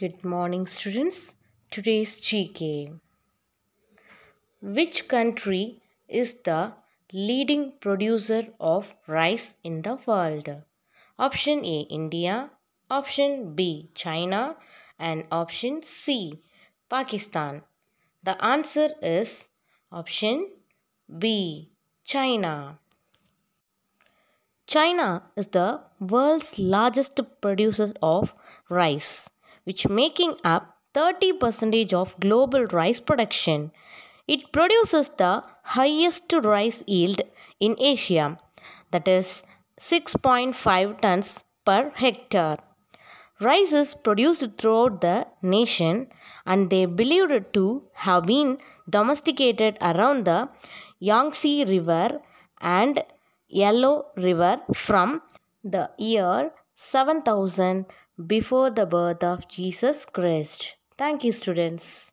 Good morning students. Today's GK. Which country is the leading producer of rice in the world? Option A India, option B China and option C Pakistan. The answer is option B China. China is the world's largest producer of rice which making up 30% of global rice production. It produces the highest rice yield in Asia, that is 6.5 tons per hectare. Rice is produced throughout the nation and they believed to have been domesticated around the Yangtze River and Yellow River from the year 7000 before the birth of Jesus Christ. Thank you, students.